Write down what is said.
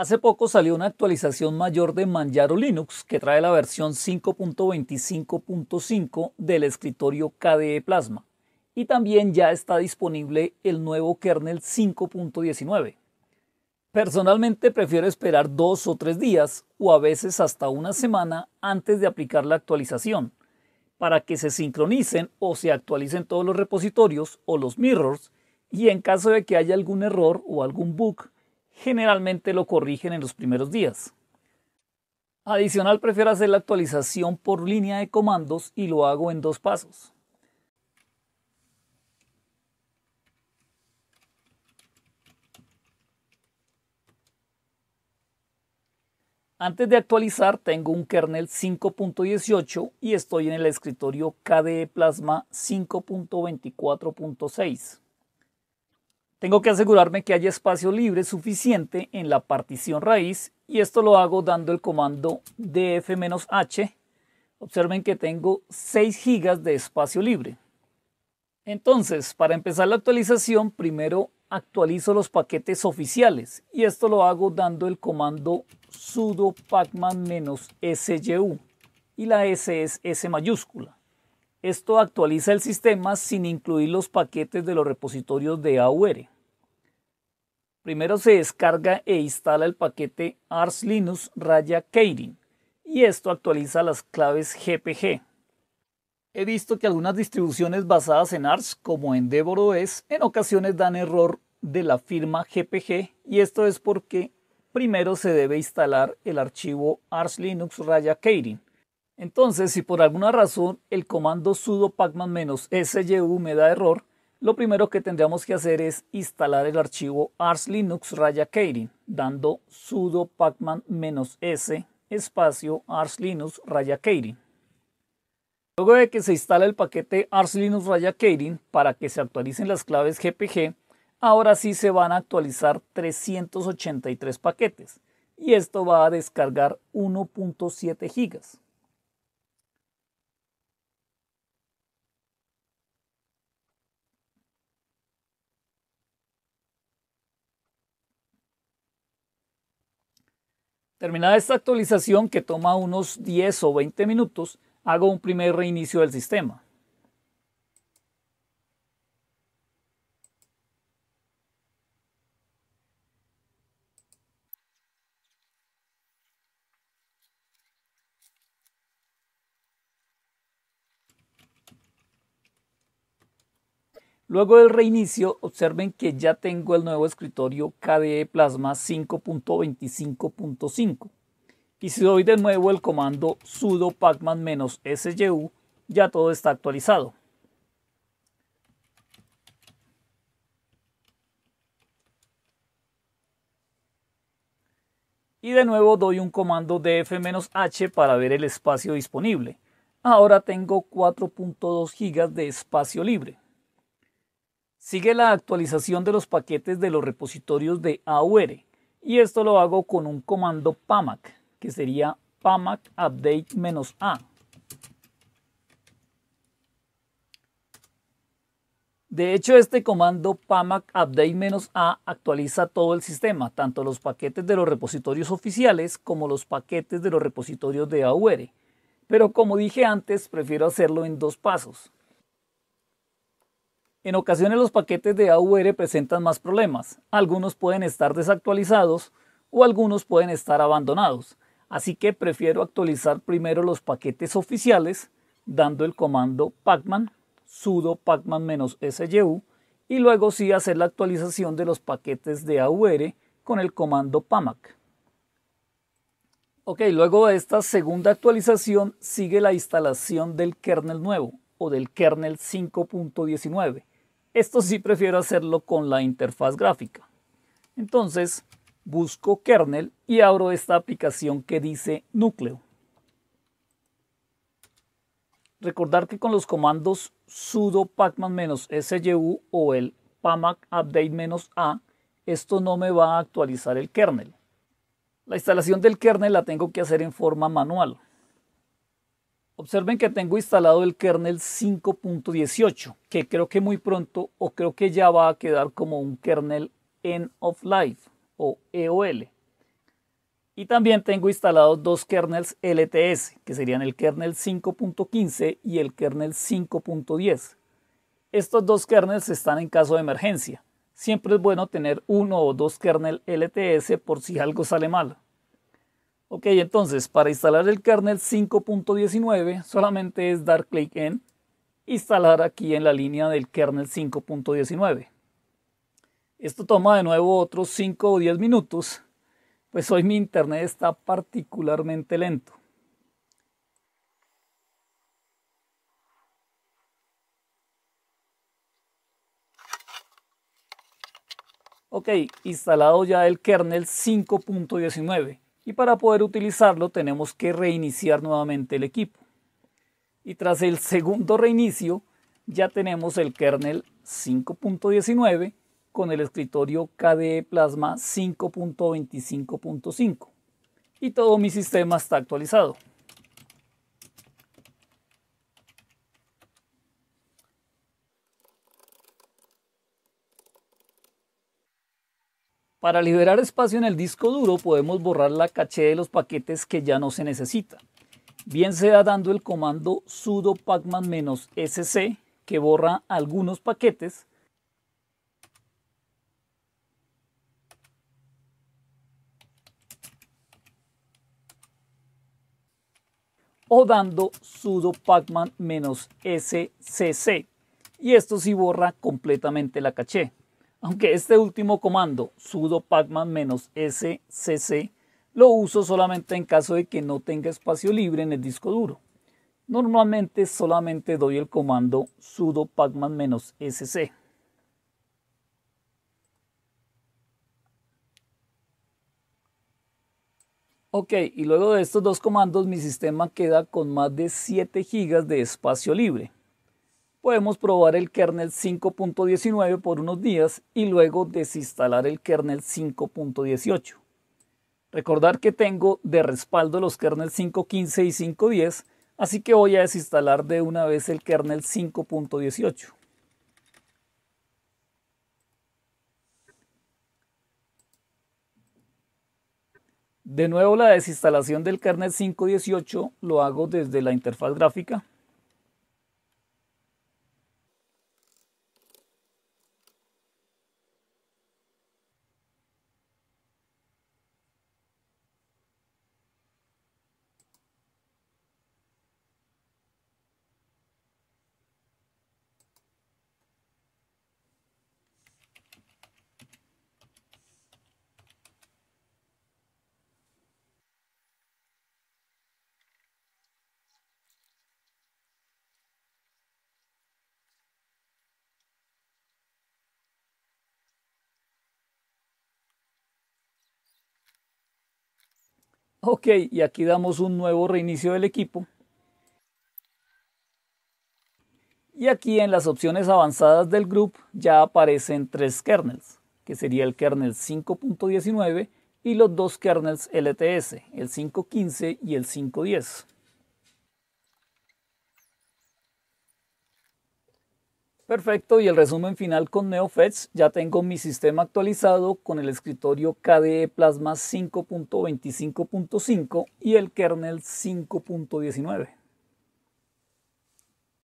Hace poco salió una actualización mayor de Manjaro Linux que trae la versión 5.25.5 del escritorio KDE Plasma y también ya está disponible el nuevo kernel 5.19. Personalmente prefiero esperar dos o tres días o a veces hasta una semana antes de aplicar la actualización para que se sincronicen o se actualicen todos los repositorios o los mirrors y en caso de que haya algún error o algún bug generalmente lo corrigen en los primeros días. Adicional, prefiero hacer la actualización por línea de comandos y lo hago en dos pasos. Antes de actualizar tengo un kernel 5.18 y estoy en el escritorio KDE Plasma 5.24.6. Tengo que asegurarme que haya espacio libre suficiente en la partición raíz y esto lo hago dando el comando df-h. Observen que tengo 6 GB de espacio libre. Entonces, para empezar la actualización, primero actualizo los paquetes oficiales y esto lo hago dando el comando sudo pacman-syu y la S es S mayúscula. Esto actualiza el sistema sin incluir los paquetes de los repositorios de AUR. Primero se descarga e instala el paquete ars linux raya y esto actualiza las claves GPG. He visto que algunas distribuciones basadas en ARS como en es en ocasiones dan error de la firma GPG y esto es porque primero se debe instalar el archivo ars linux raya Entonces, si por alguna razón el comando sudo pacman-syu me da error, lo primero que tendríamos que hacer es instalar el archivo ars linux dando sudo pacman-s espacio ars linux Luego de que se instale el paquete ars linux para que se actualicen las claves GPG, ahora sí se van a actualizar 383 paquetes y esto va a descargar 1.7 gigas. Terminada esta actualización que toma unos 10 o 20 minutos, hago un primer reinicio del sistema. Luego del reinicio, observen que ya tengo el nuevo escritorio KDE Plasma 5.25.5. Y si doy de nuevo el comando sudo pacman-syu, ya todo está actualizado. Y de nuevo doy un comando df-h para ver el espacio disponible. Ahora tengo 4.2 GB de espacio libre. Sigue la actualización de los paquetes de los repositorios de AUR y esto lo hago con un comando PAMAC que sería PAMAC update-a. De hecho, este comando PAMAC update-a actualiza todo el sistema, tanto los paquetes de los repositorios oficiales como los paquetes de los repositorios de AUR. Pero como dije antes, prefiero hacerlo en dos pasos. En ocasiones los paquetes de AUR presentan más problemas. Algunos pueden estar desactualizados o algunos pueden estar abandonados. Así que prefiero actualizar primero los paquetes oficiales dando el comando pacman sudo pacman-syu y luego sí hacer la actualización de los paquetes de AUR con el comando pamac. Ok, luego de esta segunda actualización sigue la instalación del kernel nuevo o del kernel 5.19. Esto sí prefiero hacerlo con la interfaz gráfica. Entonces busco kernel y abro esta aplicación que dice núcleo. Recordar que con los comandos sudo pacman-syu o el pamac update-a, esto no me va a actualizar el kernel. La instalación del kernel la tengo que hacer en forma manual. Observen que tengo instalado el kernel 5.18, que creo que muy pronto o creo que ya va a quedar como un kernel end of life o EOL. Y también tengo instalados dos kernels LTS, que serían el kernel 5.15 y el kernel 5.10. Estos dos kernels están en caso de emergencia. Siempre es bueno tener uno o dos kernel LTS por si algo sale mal. Ok, entonces para instalar el kernel 5.19 solamente es dar clic en instalar aquí en la línea del kernel 5.19. Esto toma de nuevo otros 5 o 10 minutos, pues hoy mi internet está particularmente lento. Ok, instalado ya el kernel 5.19 y para poder utilizarlo tenemos que reiniciar nuevamente el equipo. Y tras el segundo reinicio ya tenemos el kernel 5.19 con el escritorio KDE Plasma 5.25.5 y todo mi sistema está actualizado. Para liberar espacio en el disco duro podemos borrar la caché de los paquetes que ya no se necesita, bien sea dando el comando sudo pacman-sc que borra algunos paquetes o dando sudo pacman-scc y esto sí borra completamente la caché aunque este último comando, sudo pacman scc, lo uso solamente en caso de que no tenga espacio libre en el disco duro. Normalmente solamente doy el comando sudo pacman scc. Ok, y luego de estos dos comandos mi sistema queda con más de 7 GB de espacio libre podemos probar el kernel 5.19 por unos días y luego desinstalar el kernel 5.18. Recordar que tengo de respaldo los kernels 5.15 y 5.10, así que voy a desinstalar de una vez el kernel 5.18. De nuevo la desinstalación del kernel 5.18 lo hago desde la interfaz gráfica. Ok, y aquí damos un nuevo reinicio del equipo. Y aquí en las opciones avanzadas del group ya aparecen tres kernels, que sería el kernel 5.19 y los dos kernels LTS, el 5.15 y el 5.10. Perfecto, y el resumen final con NeoFetch. Ya tengo mi sistema actualizado con el escritorio KDE Plasma 5.25.5 y el kernel 5.19.